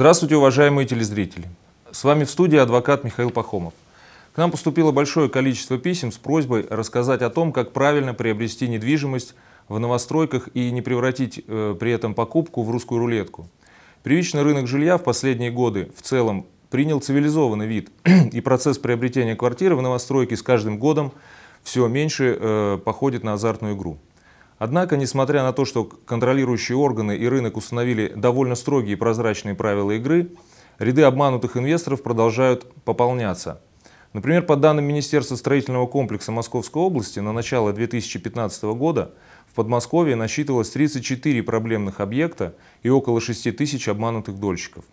Здравствуйте, уважаемые телезрители! С вами в студии адвокат Михаил Пахомов. К нам поступило большое количество писем с просьбой рассказать о том, как правильно приобрести недвижимость в новостройках и не превратить э, при этом покупку в русскую рулетку. Первичный рынок жилья в последние годы в целом принял цивилизованный вид, и процесс приобретения квартиры в новостройке с каждым годом все меньше э, походит на азартную игру. Однако, несмотря на то, что контролирующие органы и рынок установили довольно строгие и прозрачные правила игры, ряды обманутых инвесторов продолжают пополняться. Например, по данным Министерства строительного комплекса Московской области, на начало 2015 года в Подмосковье насчитывалось 34 проблемных объекта и около 6 тысяч обманутых дольщиков.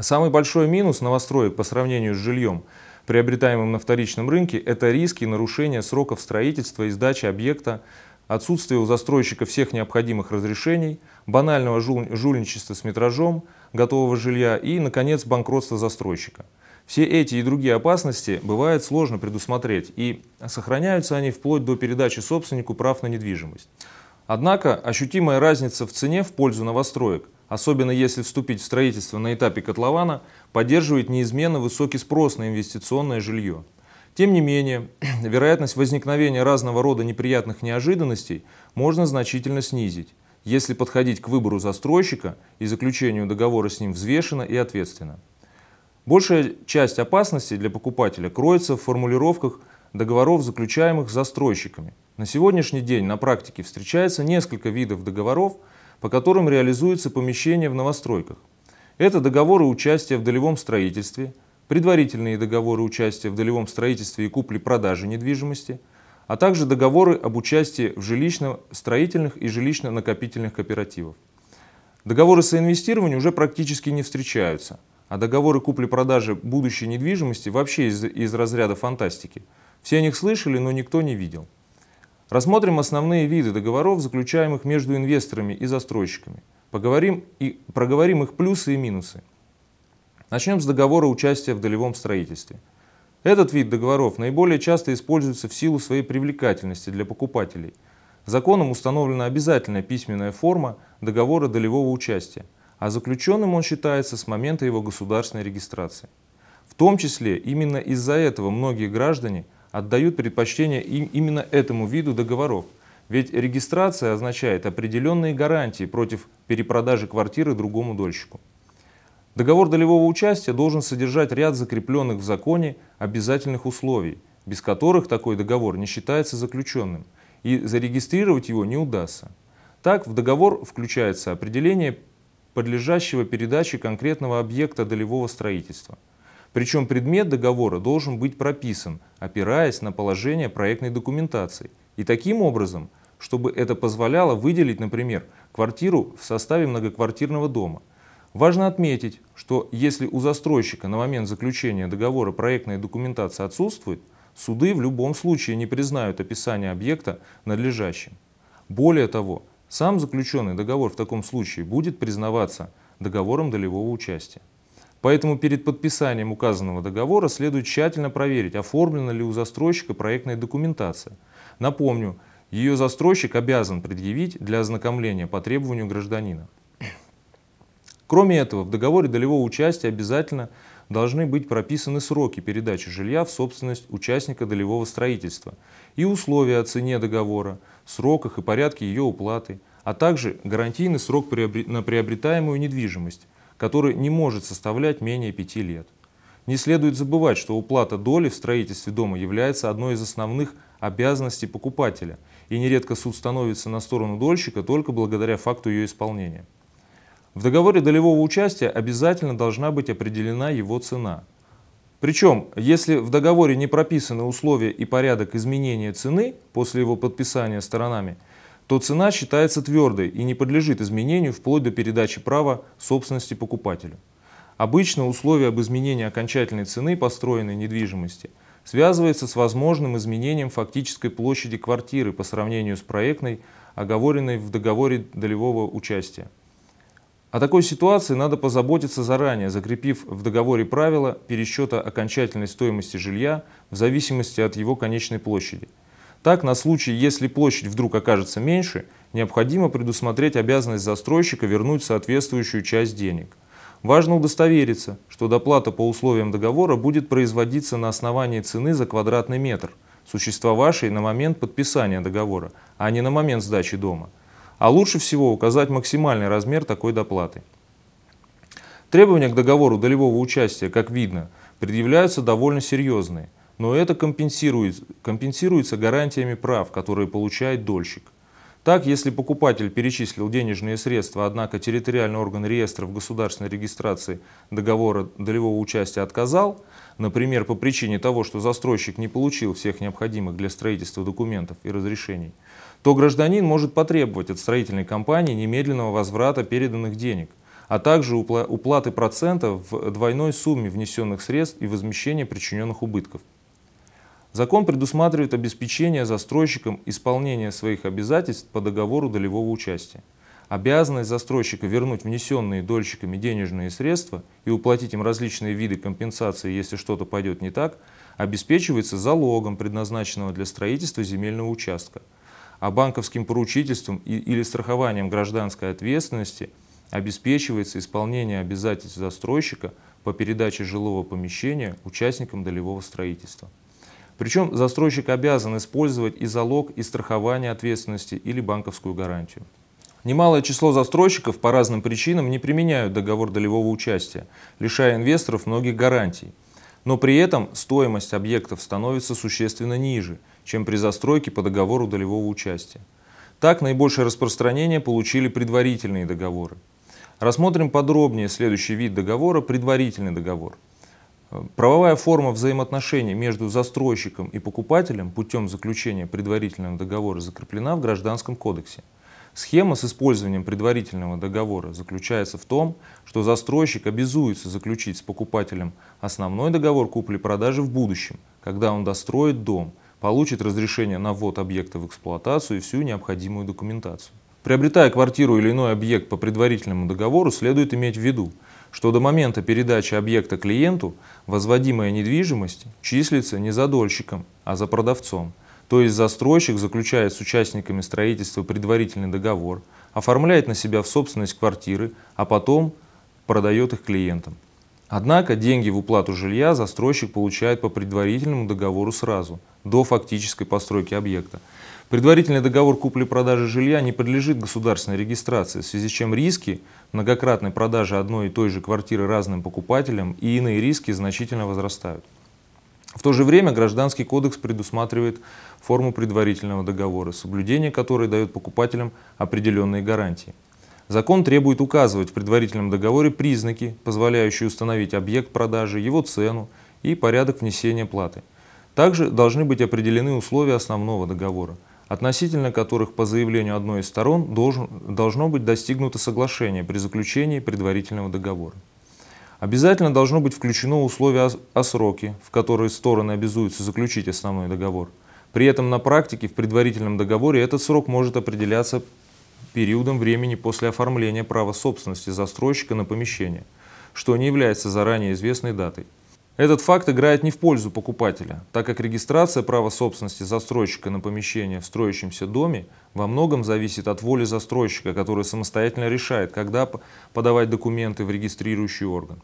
Самый большой минус новостроек по сравнению с жильем, приобретаемым на вторичном рынке, это риски нарушения сроков строительства и сдачи объекта отсутствие у застройщика всех необходимых разрешений, банального жульничества с метражом готового жилья и, наконец, банкротство застройщика. Все эти и другие опасности бывает сложно предусмотреть, и сохраняются они вплоть до передачи собственнику прав на недвижимость. Однако ощутимая разница в цене в пользу новостроек, особенно если вступить в строительство на этапе котлована, поддерживает неизменно высокий спрос на инвестиционное жилье. Тем не менее, вероятность возникновения разного рода неприятных неожиданностей можно значительно снизить, если подходить к выбору застройщика и заключению договора с ним взвешенно и ответственно. Большая часть опасностей для покупателя кроется в формулировках договоров, заключаемых застройщиками. На сегодняшний день на практике встречается несколько видов договоров, по которым реализуется помещение в новостройках. Это договоры участия в долевом строительстве – предварительные договоры участия в долевом строительстве и купли продаже недвижимости, а также договоры об участии в жилищно-строительных и жилищно-накопительных кооперативах. Договоры соинвестирования уже практически не встречаются, а договоры купли-продажи будущей недвижимости вообще из, из разряда фантастики. Все о них слышали, но никто не видел. Рассмотрим основные виды договоров, заключаемых между инвесторами и застройщиками. Поговорим и проговорим их плюсы и минусы – Начнем с договора участия в долевом строительстве. Этот вид договоров наиболее часто используется в силу своей привлекательности для покупателей. Законом установлена обязательная письменная форма договора долевого участия, а заключенным он считается с момента его государственной регистрации. В том числе именно из-за этого многие граждане отдают предпочтение им именно этому виду договоров, ведь регистрация означает определенные гарантии против перепродажи квартиры другому дольщику. Договор долевого участия должен содержать ряд закрепленных в законе обязательных условий, без которых такой договор не считается заключенным, и зарегистрировать его не удастся. Так, в договор включается определение подлежащего передаче конкретного объекта долевого строительства. Причем предмет договора должен быть прописан, опираясь на положение проектной документации, и таким образом, чтобы это позволяло выделить, например, квартиру в составе многоквартирного дома – Важно отметить, что если у застройщика на момент заключения договора проектная документация отсутствует, суды в любом случае не признают описание объекта надлежащим. Более того, сам заключенный договор в таком случае будет признаваться договором долевого участия. Поэтому перед подписанием указанного договора следует тщательно проверить, оформлена ли у застройщика проектная документация. Напомню, ее застройщик обязан предъявить для ознакомления по требованию гражданина. Кроме этого, в договоре долевого участия обязательно должны быть прописаны сроки передачи жилья в собственность участника долевого строительства и условия о цене договора, сроках и порядке ее уплаты, а также гарантийный срок на приобретаемую недвижимость, который не может составлять менее пяти лет. Не следует забывать, что уплата доли в строительстве дома является одной из основных обязанностей покупателя, и нередко суд становится на сторону дольщика только благодаря факту ее исполнения. В договоре долевого участия обязательно должна быть определена его цена. Причем, если в договоре не прописаны условия и порядок изменения цены после его подписания сторонами, то цена считается твердой и не подлежит изменению вплоть до передачи права собственности покупателю. Обычно условия об изменении окончательной цены построенной недвижимости связываются с возможным изменением фактической площади квартиры по сравнению с проектной, оговоренной в договоре долевого участия. О такой ситуации надо позаботиться заранее, закрепив в договоре правила пересчета окончательной стоимости жилья в зависимости от его конечной площади. Так, на случай, если площадь вдруг окажется меньше, необходимо предусмотреть обязанность застройщика вернуть соответствующую часть денег. Важно удостовериться, что доплата по условиям договора будет производиться на основании цены за квадратный метр, существовавшей на момент подписания договора, а не на момент сдачи дома – а лучше всего указать максимальный размер такой доплаты. Требования к договору долевого участия, как видно, предъявляются довольно серьезные, но это компенсирует, компенсируется гарантиями прав, которые получает дольщик. Так, если покупатель перечислил денежные средства, однако территориальный орган реестра в государственной регистрации договора долевого участия отказал, например, по причине того, что застройщик не получил всех необходимых для строительства документов и разрешений, то гражданин может потребовать от строительной компании немедленного возврата переданных денег, а также уплаты процентов в двойной сумме внесенных средств и возмещения причиненных убытков. Закон предусматривает обеспечение застройщикам исполнения своих обязательств по договору долевого участия. Обязанность застройщика вернуть внесенные дольщиками денежные средства и уплатить им различные виды компенсации, если что-то пойдет не так, обеспечивается залогом, предназначенного для строительства земельного участка – а банковским поручительством или страхованием гражданской ответственности обеспечивается исполнение обязательств застройщика по передаче жилого помещения участникам долевого строительства. Причем застройщик обязан использовать и залог, и страхование ответственности или банковскую гарантию. Немалое число застройщиков по разным причинам не применяют договор долевого участия, лишая инвесторов многих гарантий – но при этом стоимость объектов становится существенно ниже, чем при застройке по договору долевого участия. Так наибольшее распространение получили предварительные договоры. Рассмотрим подробнее следующий вид договора – предварительный договор. Э, правовая форма взаимоотношений между застройщиком и покупателем путем заключения предварительного договора закреплена в Гражданском кодексе – Схема с использованием предварительного договора заключается в том, что застройщик обязуется заключить с покупателем основной договор купли-продажи в будущем, когда он достроит дом, получит разрешение на ввод объекта в эксплуатацию и всю необходимую документацию. Приобретая квартиру или иной объект по предварительному договору, следует иметь в виду, что до момента передачи объекта клиенту возводимая недвижимость числится не за дольщиком, а за продавцом – то есть застройщик заключает с участниками строительства предварительный договор, оформляет на себя в собственность квартиры, а потом продает их клиентам. Однако деньги в уплату жилья застройщик получает по предварительному договору сразу, до фактической постройки объекта. Предварительный договор купли-продажи жилья не подлежит государственной регистрации, в связи с чем риски многократной продажи одной и той же квартиры разным покупателям и иные риски значительно возрастают. В то же время Гражданский кодекс предусматривает форму предварительного договора, соблюдение которой дает покупателям определенные гарантии. Закон требует указывать в предварительном договоре признаки, позволяющие установить объект продажи, его цену и порядок внесения платы. Также должны быть определены условия основного договора, относительно которых по заявлению одной из сторон должен, должно быть достигнуто соглашение при заключении предварительного договора. Обязательно должно быть включено условие о сроке, в которые стороны обязуются заключить основной договор. При этом на практике в предварительном договоре этот срок может определяться периодом времени после оформления права собственности застройщика на помещение, что не является заранее известной датой. Этот факт играет не в пользу покупателя, так как регистрация права собственности застройщика на помещение в строящемся доме во многом зависит от воли застройщика, который самостоятельно решает, когда подавать документы в регистрирующий орган.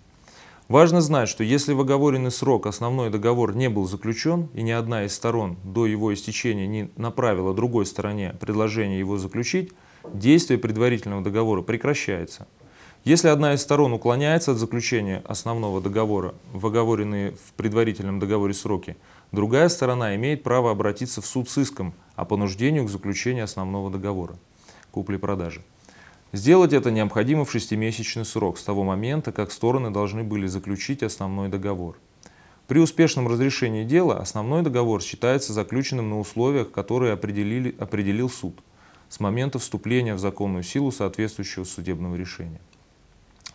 Важно знать, что если в оговоренный срок основной договор не был заключен и ни одна из сторон до его истечения не направила другой стороне предложение его заключить, действие предварительного договора прекращается. Если одна из сторон уклоняется от заключения основного договора в оговоренные в предварительном договоре сроки, другая сторона имеет право обратиться в суд с иском о понуждению к заключению основного договора купли-продажи. Сделать это необходимо в шестимесячный срок с того момента, как стороны должны были заключить основной договор. При успешном разрешении дела основной договор считается заключенным на условиях, которые определили, определил суд с момента вступления в законную силу соответствующего судебного решения.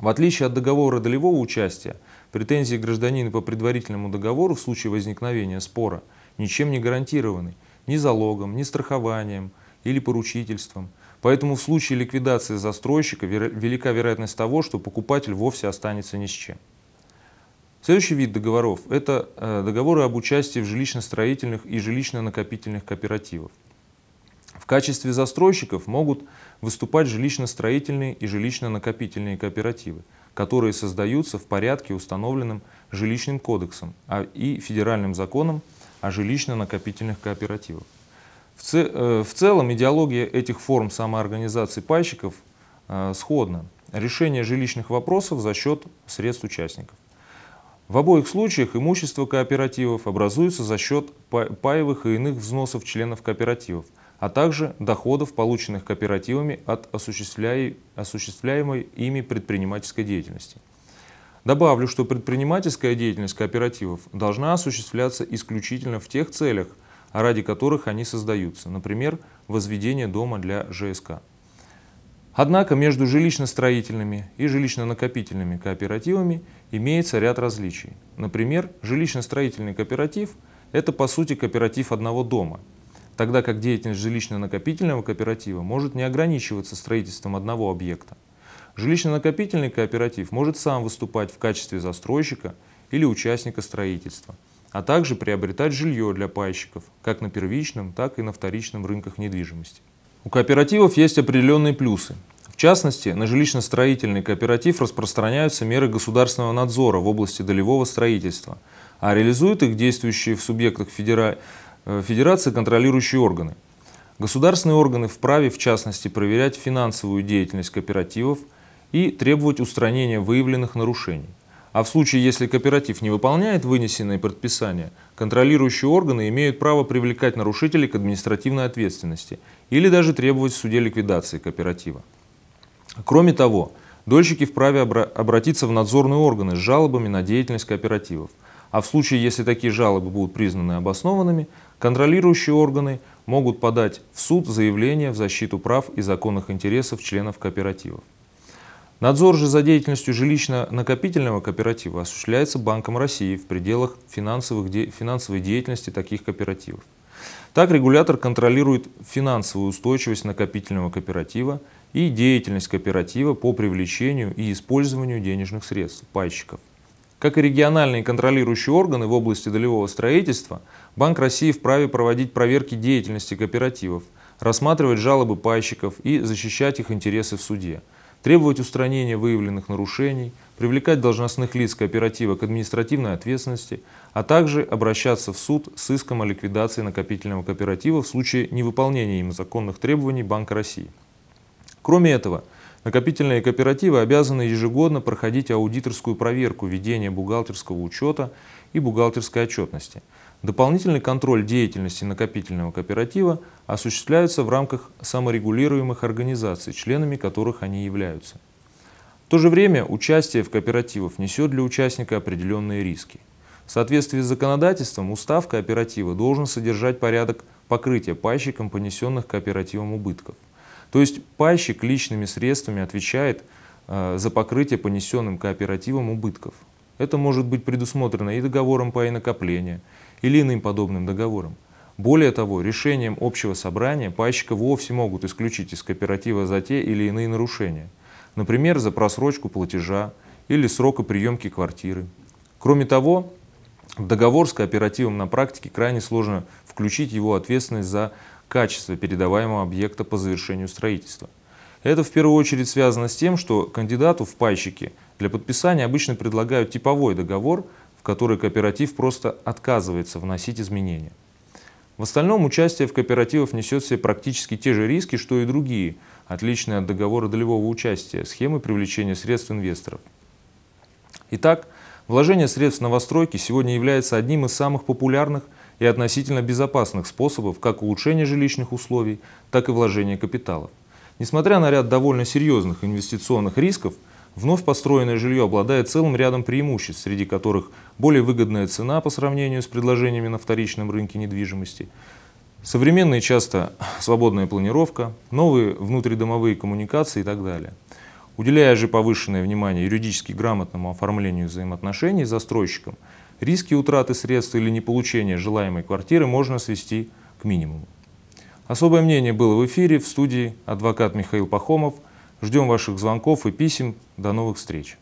В отличие от договора долевого участия, претензии гражданина по предварительному договору в случае возникновения спора ничем не гарантированы, ни залогом, ни страхованием или поручительством – Поэтому в случае ликвидации застройщика велика вероятность того, что покупатель вовсе останется ни с чем. Следующий вид договоров – это э, договоры об участии в жилищно-строительных и жилищно-накопительных кооперативах. В качестве застройщиков могут выступать жилищно-строительные и жилищно-накопительные кооперативы, которые создаются в порядке, установленным жилищным кодексом а, и федеральным законом о жилищно-накопительных кооперативах. Э, в целом идеология этих форм самоорганизации пайщиков э, сходна. Решение жилищных вопросов за счет средств участников. В обоих случаях имущество кооперативов образуется за счет паевых и иных взносов членов кооперативов, а также доходов, полученных кооперативами от осуществляемой ими предпринимательской деятельности. Добавлю, что предпринимательская деятельность кооперативов должна осуществляться исключительно в тех целях – ради которых они создаются, например, возведение дома для ЖСК. Однако между жилищно-строительными и жилищно-накопительными кооперативами имеется ряд различий. Например, жилищно-строительный кооператив – это по сути кооператив одного дома, тогда как деятельность жилищно-накопительного кооператива может не ограничиваться строительством одного объекта. Жилищно-накопительный кооператив может сам выступать в качестве застройщика или участника строительства – а также приобретать жилье для пайщиков, как на первичном, так и на вторичном рынках недвижимости. У кооперативов есть определенные плюсы. В частности, на жилищно-строительный кооператив распространяются меры государственного надзора в области долевого строительства, а реализуют их действующие в субъектах федера... Э, федерации контролирующие органы. Государственные органы вправе, в частности, проверять финансовую деятельность кооперативов и требовать устранения выявленных нарушений. А в случае, если кооператив не выполняет вынесенные предписания, контролирующие органы имеют право привлекать нарушителей к административной ответственности или даже требовать в суде ликвидации кооператива. Кроме того, дольщики вправе обратиться в надзорные органы с жалобами на деятельность кооперативов. А в случае, если такие жалобы будут признаны обоснованными, контролирующие органы могут подать в суд заявление в защиту прав и законных интересов членов кооперативов. Надзор же за деятельностью жилищно-накопительного кооператива осуществляется Банком России в пределах финансовых де... финансовой деятельности таких кооперативов. Так регулятор контролирует финансовую устойчивость накопительного кооператива и деятельность кооператива по привлечению и использованию денежных средств пайщиков. Как и региональные контролирующие органы в области долевого строительства, Банк России вправе проводить проверки деятельности кооперативов, рассматривать жалобы пайщиков и защищать их интересы в суде – требовать устранения выявленных нарушений, привлекать должностных лиц кооператива к административной ответственности, а также обращаться в суд с иском о ликвидации накопительного кооператива в случае невыполнения им законных требований Банка России. Кроме этого, накопительные кооперативы обязаны ежегодно проходить аудиторскую проверку ведения бухгалтерского учета и бухгалтерской отчетности – Дополнительный контроль деятельности накопительного кооператива осуществляется в рамках саморегулируемых организаций, членами которых они являются. В то же время участие в кооперативах несет для участника определенные риски. В соответствии с законодательством устав кооператива должен содержать порядок покрытия пайщиком понесенных кооперативом убытков. То есть пайщик личными средствами отвечает э, за покрытие понесенным кооперативом убытков. Это может быть предусмотрено и договором по инакоплению, или иным подобным договором. Более того, решением общего собрания пайщика вовсе могут исключить из кооператива за те или иные нарушения, например, за просрочку платежа или срока приемки квартиры. Кроме того, в договор с кооперативом на практике крайне сложно включить его ответственность за качество передаваемого объекта по завершению строительства. Это в первую очередь связано с тем, что кандидату в пайщики – для подписания обычно предлагают типовой договор, в который кооператив просто отказывается вносить изменения. В остальном участие в кооперативах несет в себе практически те же риски, что и другие, отличные от договора долевого участия, схемы привлечения средств инвесторов. Итак, вложение средств в новостройки сегодня является одним из самых популярных и относительно безопасных способов как улучшения жилищных условий, так и вложения капиталов. Несмотря на ряд довольно серьезных инвестиционных рисков, Вновь построенное жилье обладает целым рядом преимуществ, среди которых более выгодная цена по сравнению с предложениями на вторичном рынке недвижимости, современная часто свободная планировка, новые внутридомовые коммуникации и так далее. Уделяя же повышенное внимание юридически грамотному оформлению взаимоотношений с застройщиком, риски утраты средств или неполучения желаемой квартиры можно свести к минимуму. Особое мнение было в эфире в студии адвокат Михаил Пахомов – Ждем ваших звонков и писем. До новых встреч.